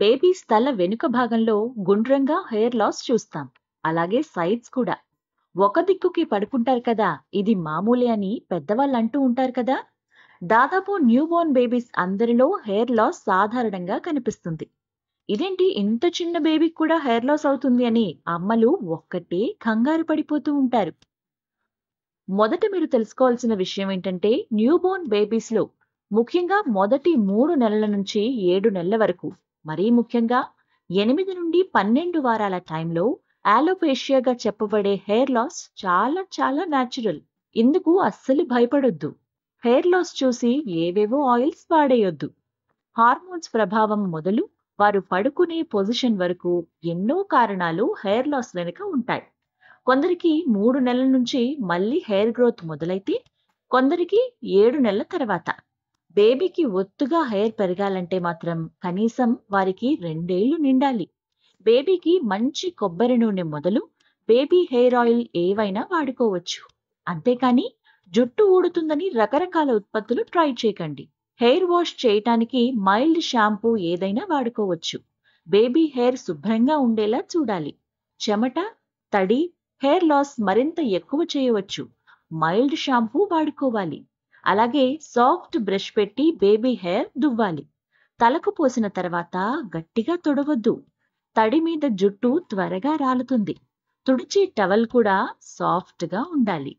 babies తల వెనుక భాగంలో గుండ్రంగా హెయిర్ లాస్ చూస్తాం అలాగే సైడ్స్ కూడా ఒక దిక్కుకి పడుకుంటారు కదా ఇది మామూలే అని పెద్దవాళ్ళు అంటూ ఉంటారు కదా దాదాపు న్యూబోర్న్ బేబీస్ అందరిలో హెయిర్ లాస్ సాధారణంగా కనిపిస్తుంది ఇదేంటి ఇంత చిన్న బేబీకి కూడా హెయిర్ లాస్ అవుతుంది అని అమ్మలు ఒక్కటే కంగారు పడిపోతూ ఉంటారు మొదట మీరు తెలుసుకోవాల్సిన విషయం ఏంటంటే న్యూబోర్న్ బేబీస్లో ముఖ్యంగా మొదటి మూడు నెలల నుంచి ఏడు నెలల వరకు మరీ ముఖ్యంగా ఎనిమిది నుండి పన్నెండు వారాల టైంలో ఆలోపేషియాగా చెప్పబడే హెయిర్ లాస్ చాలా చాలా న్యాచురల్ ఇందుకు అస్సలు భయపడొద్దు హెయిర్ లాస్ చూసి ఏవేవో ఆయిల్స్ వాడేయొద్దు హార్మోన్స్ ప్రభావం మొదలు వారు పడుకునే పొజిషన్ వరకు ఎన్నో కారణాలు హెయిర్ లాస్ వెనుక ఉంటాయి కొందరికి మూడు నెలల నుంచి మళ్ళీ హెయిర్ గ్రోత్ మొదలైతే కొందరికి ఏడు నెలల తర్వాత బేబీకి ఒత్తుగా హెయిర్ పెరగాలంటే మాత్రం కనీసం వారికి రెండేళ్లు నిండాలి బేబీకి మంచి కొబ్బరి నూనె మొదలు బేబీ హెయిర్ ఆయిల్ ఏవైనా వాడుకోవచ్చు అంతేకాని జుట్టు ఊడుతుందని రకరకాల ఉత్పత్తులు ట్రై చేయకండి హెయిర్ వాష్ చేయటానికి మైల్డ్ షాంపూ ఏదైనా వాడుకోవచ్చు బేబీ హెయిర్ శుభ్రంగా ఉండేలా చూడాలి చెమట తడి హెయిర్ లాస్ మరింత ఎక్కువ చేయవచ్చు మైల్డ్ షాంపూ వాడుకోవాలి అలాగే సాఫ్ట్ బ్రష్ పెట్టి బేబీ హెయిర్ దువ్వాలి తలకు పోసిన తర్వాత గట్టిగా తుడవద్దు తడి మీద జుట్టు త్వరగా రాలుతుంది తుడిచే టవల్ కూడా సాఫ్ట్గా ఉండాలి